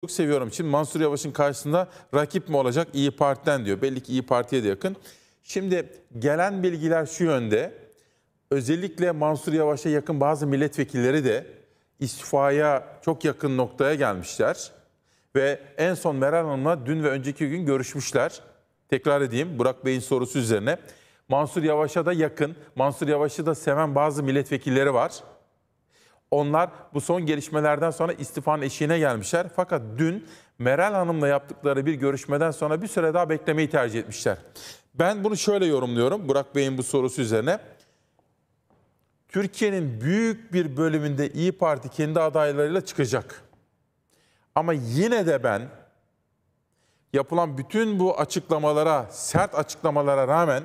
Çok seviyorum için Mansur Yavaş'ın karşısında rakip mi olacak İyi Parti'den diyor. Belli ki İyi Parti'ye de yakın. Şimdi gelen bilgiler şu yönde. Özellikle Mansur Yavaş'a yakın bazı milletvekilleri de istifaya çok yakın noktaya gelmişler. Ve en son Meral Hanım'la dün ve önceki gün görüşmüşler. Tekrar edeyim Burak Bey'in sorusu üzerine. Mansur Yavaş'a da yakın, Mansur Yavaş'ı da seven bazı milletvekilleri var. Onlar bu son gelişmelerden sonra istifanın eşiğine gelmişler. Fakat dün Meral Hanım'la yaptıkları bir görüşmeden sonra bir süre daha beklemeyi tercih etmişler. Ben bunu şöyle yorumluyorum Burak Bey'in bu sorusu üzerine. Türkiye'nin büyük bir bölümünde İyi Parti kendi adaylarıyla çıkacak. Ama yine de ben yapılan bütün bu açıklamalara, sert açıklamalara rağmen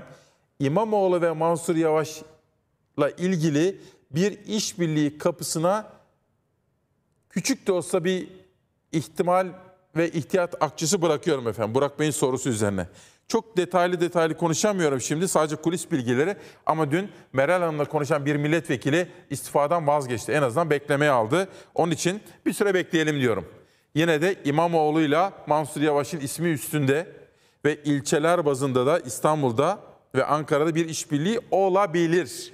İmamoğlu ve Mansur Yavaş'la ilgili bir işbirliği kapısına küçük de olsa bir ihtimal ve ihtiyat akçesi bırakıyorum efendim. Burak Bey'in sorusu üzerine. Çok detaylı detaylı konuşamıyorum şimdi sadece kulis bilgileri ama dün Meral Hanım'la konuşan bir milletvekili istifadan vazgeçti. En azından beklemeye aldı. Onun için bir süre bekleyelim diyorum. Yine de İmamoğlu'yla Mansur Yavaş'ın ismi üstünde ve ilçeler bazında da İstanbul'da ve Ankara'da bir işbirliği olabilir.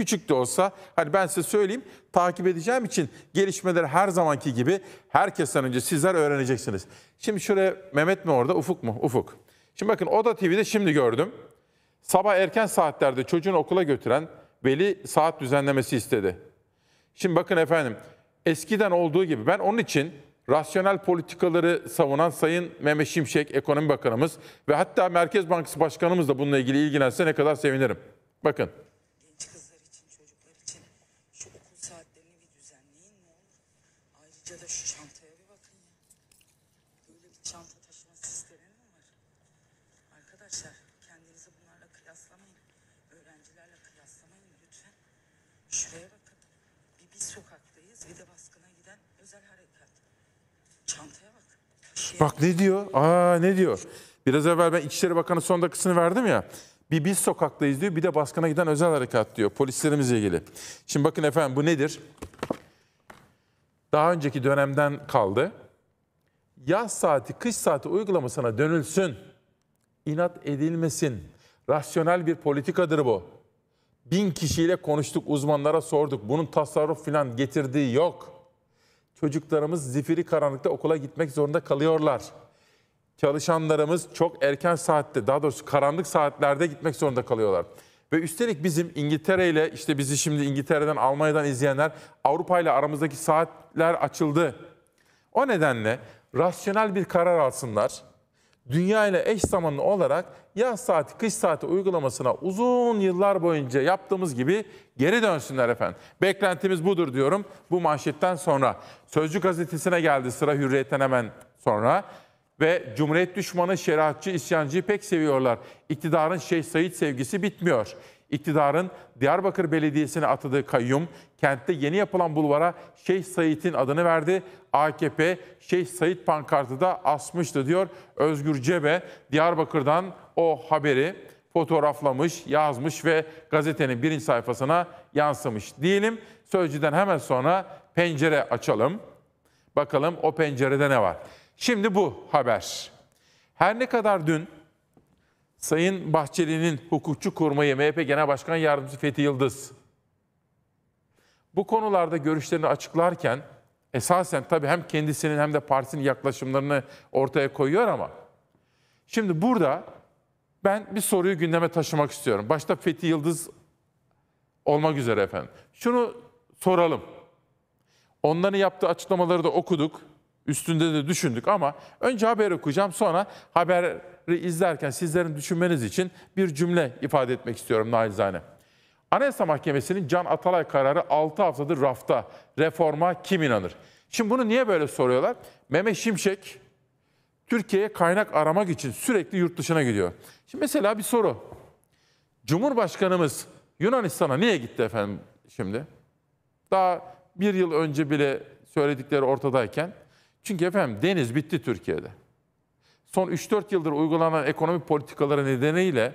Küçük de olsa hani ben size söyleyeyim takip edeceğim için gelişmeleri her zamanki gibi herkesten önce sizler öğreneceksiniz. Şimdi şuraya Mehmet mi orada Ufuk mu? Ufuk. Şimdi bakın Oda TV'de şimdi gördüm. Sabah erken saatlerde çocuğunu okula götüren veli saat düzenlemesi istedi. Şimdi bakın efendim eskiden olduğu gibi ben onun için rasyonel politikaları savunan Sayın Mehmet Şimşek Ekonomi Bakanımız ve hatta Merkez Bankası Başkanımız da bununla ilgili ilgilense ne kadar sevinirim. Bakın çanta taşıma sistemi mi var? Arkadaşlar kendinizi bunlarla kıyaslamayın. Öğrencilerle kıyaslamayın lütfen. Şuraya bakın. Bir biz sokaktayız bir de baskına giden özel harekat. Çantaya bak. Bak ne diyor? Aa ne diyor? Biraz evvel ben İçişleri Bakanı son dakikasını verdim ya. Bir biz sokaktayız diyor bir de baskına giden özel harekat diyor polislerimizle ilgili. Şimdi bakın efendim bu nedir? Daha önceki dönemden kaldı yaz saati, kış saati uygulamasına dönülsün. İnat edilmesin. Rasyonel bir politikadır bu. Bin kişiyle konuştuk, uzmanlara sorduk. Bunun tasarruf falan getirdiği yok. Çocuklarımız zifiri karanlıkta okula gitmek zorunda kalıyorlar. Çalışanlarımız çok erken saatte, daha doğrusu karanlık saatlerde gitmek zorunda kalıyorlar. Ve üstelik bizim İngiltere ile işte bizi şimdi İngiltere'den, Almanya'dan izleyenler Avrupa ile aramızdaki saatler açıldı. O nedenle rasyonel bir karar alsınlar. Dünya ile eş zamanlı olarak yaz saati, kış saati uygulamasına uzun yıllar boyunca yaptığımız gibi geri dönsünler efendim. Beklentimiz budur diyorum bu manşetten sonra. Sözcü gazetesine geldi sıra Hürriyet'ten hemen sonra. Ve Cumhuriyet düşmanı, şeriatçı, isyancıyı pek seviyorlar. İktidarın Şeyh Said sevgisi bitmiyor. İktidarın Diyarbakır Belediyesi'ne atadığı kayyum, kentte yeni yapılan bulvara Şeyh Said'in adını verdi. AKP Şeyh Said pankartı da asmıştı diyor Özgür Cebe. Diyarbakır'dan o haberi fotoğraflamış, yazmış ve gazetenin birinci sayfasına yansımış. Diyelim Sözcü'den hemen sonra pencere açalım. Bakalım o pencerede ne var? Şimdi bu haber. Her ne kadar dün Sayın Bahçeli'nin hukukçu kurmayı MHP Genel Başkan Yardımcısı Fethi Yıldız bu konularda görüşlerini açıklarken esasen tabii hem kendisinin hem de partisinin yaklaşımlarını ortaya koyuyor ama şimdi burada ben bir soruyu gündeme taşımak istiyorum. Başta Fethi Yıldız olmak üzere efendim. Şunu soralım. Onların yaptığı açıklamaları da okuduk. Üstünde de düşündük ama önce haber okuyacağım sonra haber izlerken sizlerin düşünmeniz için bir cümle ifade etmek istiyorum Naizane. Anayasa Mahkemesi'nin Can Atalay kararı 6 haftadır rafta. Reforma kim inanır? Şimdi bunu niye böyle soruyorlar? Mehmet Şimşek Türkiye'ye kaynak aramak için sürekli yurt dışına gidiyor. Şimdi mesela bir soru. Cumhurbaşkanımız Yunanistan'a niye gitti efendim şimdi? Daha bir yıl önce bile söyledikleri ortadayken. Çünkü efendim deniz bitti Türkiye'de son 3-4 yıldır uygulanan ekonomik politikaları nedeniyle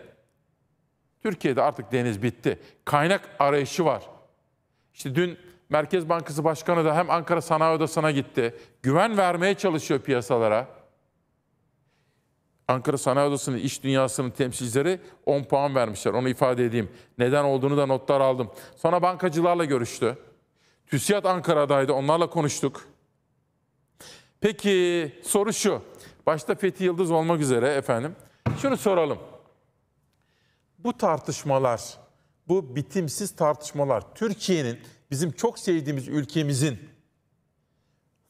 Türkiye'de artık deniz bitti. Kaynak arayışı var. İşte dün Merkez Bankası Başkanı da hem Ankara Sanayi Odası'na gitti. Güven vermeye çalışıyor piyasalara. Ankara Sanayi Odası'nın iş dünyasının temsilcileri 10 puan vermişler. Onu ifade edeyim. Neden olduğunu da notlar aldım. Sonra bankacılarla görüştü. TÜSİAD Ankara'daydı. Onlarla konuştuk. Peki soru şu. Başta Fethi Yıldız olmak üzere efendim. Şunu soralım. Bu tartışmalar, bu bitimsiz tartışmalar Türkiye'nin, bizim çok sevdiğimiz ülkemizin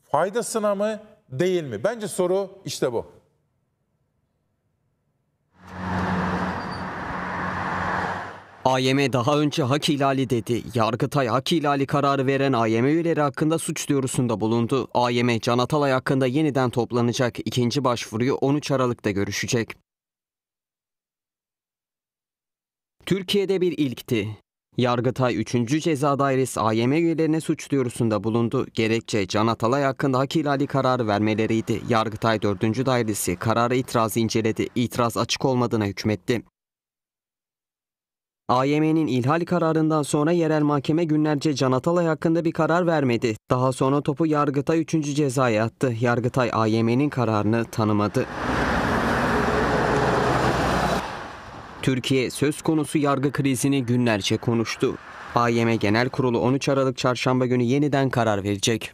faydasına mı değil mi? Bence soru işte bu. AYM daha önce hak ihlali dedi. Yargıtay hak ihlali kararı veren AYM üyeleri hakkında suç duyurusunda bulundu. AYM Can Atalay hakkında yeniden toplanacak. ikinci başvuruyu 13 Aralık'ta görüşecek. Türkiye'de bir ilkti. Yargıtay 3. Ceza Dairesi AYM üyelerine suç duyurusunda bulundu. Gerekçe Can Atalay hakkında hak ihlali kararı vermeleriydi. Yargıtay 4. Dairesi karara itiraz inceledi. İtiraz açık olmadığına hükmetti. AYM'nin ilhal kararından sonra yerel mahkeme günlerce Can Atalay hakkında bir karar vermedi. Daha sonra topu Yargıtay 3. cezaya attı. Yargıtay AYM'nin kararını tanımadı. Türkiye söz konusu yargı krizini günlerce konuştu. AYM Genel Kurulu 13 Aralık Çarşamba günü yeniden karar verecek.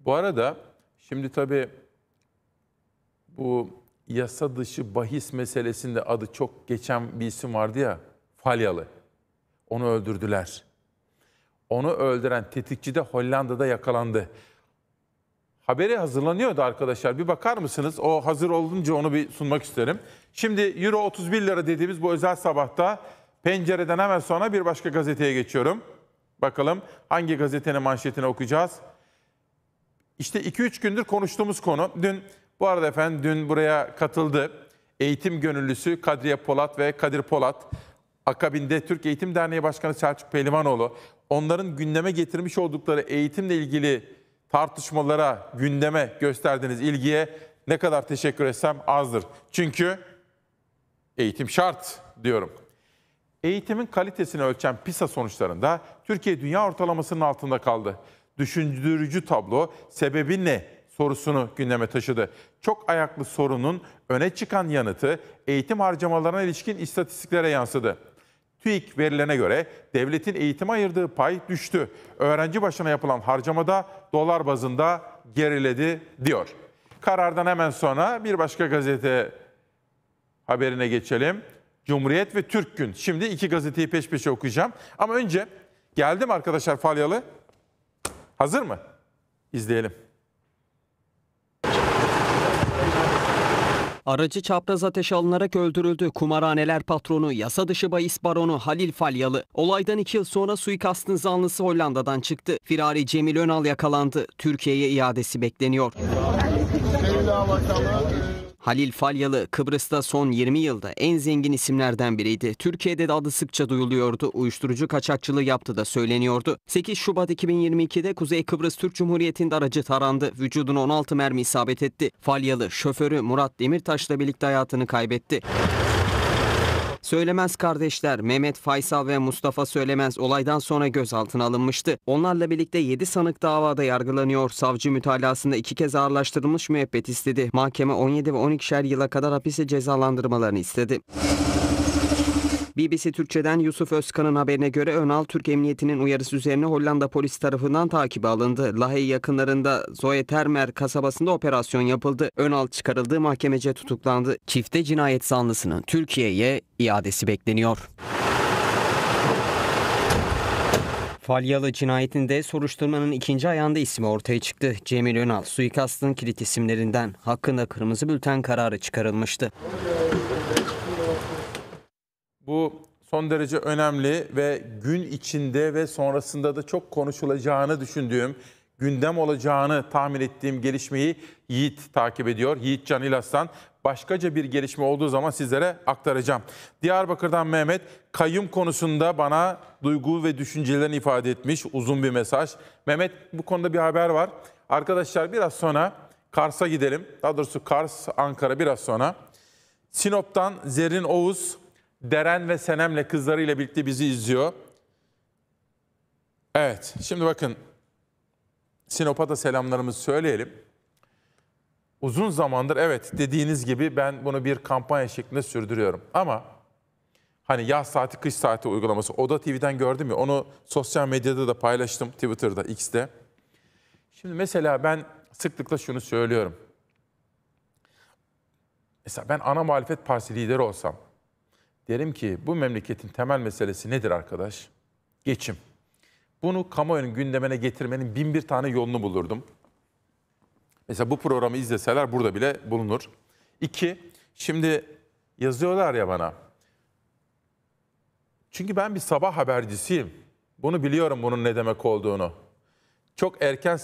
Bu arada şimdi tabii bu yasa dışı bahis meselesinde adı çok geçen bir isim vardı ya Falyalı. Onu öldürdüler. Onu öldüren tetikçi de Hollanda'da yakalandı. Haberi hazırlanıyordu arkadaşlar. Bir bakar mısınız? O hazır olunca onu bir sunmak isterim. Şimdi Euro 31 lira dediğimiz bu özel sabahta pencereden hemen sonra bir başka gazeteye geçiyorum. Bakalım hangi gazetenin manşetini okuyacağız? İşte 2-3 gündür konuştuğumuz konu. Dün bu arada efendim dün buraya katıldı eğitim gönüllüsü Kadriye Polat ve Kadir Polat. Akabinde Türk Eğitim Derneği Başkanı Selçuk Pelimanoğlu. Onların gündeme getirmiş oldukları eğitimle ilgili tartışmalara, gündeme gösterdiğiniz ilgiye ne kadar teşekkür etsem azdır. Çünkü eğitim şart diyorum. Eğitimin kalitesini ölçen PISA sonuçlarında Türkiye dünya ortalamasının altında kaldı. Düşündürücü tablo sebebi ne? sorusunu gündeme taşıdı. Çok ayaklı sorunun öne çıkan yanıtı eğitim harcamalarına ilişkin istatistiklere yansıdı. TÜİK verilerine göre devletin eğitime ayırdığı pay düştü. Öğrenci başına yapılan harcamada dolar bazında geriledi diyor. Karardan hemen sonra bir başka gazete haberine geçelim. Cumhuriyet ve Türk Gün. Şimdi iki gazeteyi peş peşe okuyacağım. Ama önce geldim arkadaşlar Falyalı. Hazır mı? İzleyelim. Aracı çapraz ateş alınarak öldürüldü. Kumarhaneler patronu, yasa dışı bahis baronu Halil Falyalı. Olaydan iki yıl sonra suikastın zanlısı Hollanda'dan çıktı. Firari Cemil Önal yakalandı. Türkiye'ye iadesi bekleniyor. Sevda bakalım. Halil Falyalı Kıbrıs'ta son 20 yılda en zengin isimlerden biriydi. Türkiye'de de adı sıkça duyuluyordu. Uyuşturucu kaçakçılığı yaptı da söyleniyordu. 8 Şubat 2022'de Kuzey Kıbrıs Türk Cumhuriyeti'nde aracı tarandı. Vücuduna 16 mermi isabet etti. Falyalı şoförü Murat Demirtaş'la birlikte hayatını kaybetti. Söylemez kardeşler Mehmet Faysal ve Mustafa Söylemez olaydan sonra gözaltına alınmıştı. Onlarla birlikte 7 sanık davada yargılanıyor. Savcı mütalasında iki kez ağırlaştırılmış müebbet istedi. Mahkeme 17 ve 12'şer yıla kadar hapise cezalandırmalarını istedi. BBC Türkçe'den Yusuf Özkan'ın haberine göre Önal Türk Emniyeti'nin uyarısı üzerine Hollanda polis tarafından takibe alındı. Lahey yakınlarında Zoe Termer kasabasında operasyon yapıldı. Önal çıkarıldığı mahkemece tutuklandı. Çifte cinayet zanlısının Türkiye'ye iadesi bekleniyor. Falyalı cinayetinde soruşturmanın ikinci ayağında ismi ortaya çıktı. Cemil Önal suikastın kilit isimlerinden hakkında kırmızı bülten kararı çıkarılmıştı. Bu son derece önemli ve gün içinde ve sonrasında da çok konuşulacağını düşündüğüm, gündem olacağını tahmin ettiğim gelişmeyi Yiğit takip ediyor. Yiğit Can İlas'tan başkaca bir gelişme olduğu zaman sizlere aktaracağım. Diyarbakır'dan Mehmet, kayyum konusunda bana duygu ve düşüncelerini ifade etmiş uzun bir mesaj. Mehmet bu konuda bir haber var. Arkadaşlar biraz sonra Kars'a gidelim. Daha doğrusu Kars, Ankara biraz sonra. Sinop'tan Zerin Oğuz, Deren ve Senem'le kızlarıyla birlikte bizi izliyor. Evet, şimdi bakın Sinopata da selamlarımızı söyleyelim. Uzun zamandır evet dediğiniz gibi ben bunu bir kampanya şeklinde sürdürüyorum. Ama hani yaz saati kış saati uygulaması Oda TV'den gördüm ya onu sosyal medyada da paylaştım Twitter'da, X'de. Şimdi mesela ben sıklıkla şunu söylüyorum. Mesela ben ana muhalefet partisi lideri olsam Derim ki bu memleketin temel meselesi nedir arkadaş? Geçim. Bunu kamuoyunun gündemine getirmenin bin bir tane yolunu bulurdum. Mesela bu programı izleseler burada bile bulunur. İki, şimdi yazıyorlar ya bana. Çünkü ben bir sabah habercisiyim. Bunu biliyorum bunun ne demek olduğunu. Çok erken